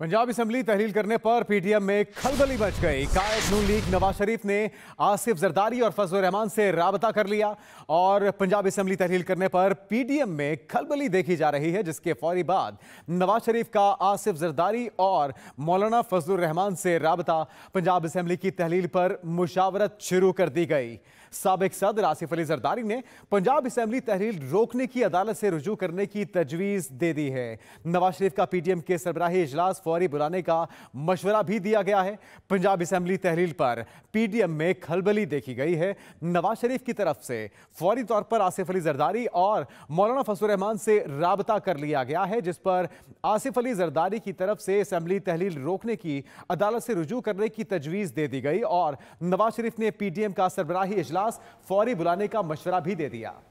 Punjab assembly तहलील करने पर PTM में खलबली मच गई कायद नून लीग नवाज शरीफ ने आसिफ जरदारी और फजल रहमान से रबता कर लिया और पंजाब असम्बली तहलील करने पर पीटीएम में खलबली देखी जा रही है जिसके फौरी बाद नवाज शरीफ का आसिफ जरदारी और मौलाना फजल रहमान से रबता पंजाब असम्बली की तहलील पर मुशावरत शुरू कर दी गई सबक सदर आसिफ अली जरदारी ने पंजाब असम्बली तहरील रोकने की अदालत से रजू करने की तजवीज़ दे दी है नवाज शरीफ का पी एम के सरबराही इजलास फौरी बुलाने का मशवरा भी दिया गया है पंजाब असम्बली तहरील पर पी एम में खलबली देखी गई है नवाज शरीफ की तरफ से फौरी तौर पर आसिफ अली जरदारी और मौलाना रहमान से रबता कर लिया गया है जिस पर आसिफ अली जरदारी की तरफ से असम्बली तहलील रोकने की अदालत से रजू करने की तजवीज़ दे दी गई और नवाज शरीफ ने पी एम का सरबराही इजलास इजलास फौरी बुलाने का मशवरा भी दे दिया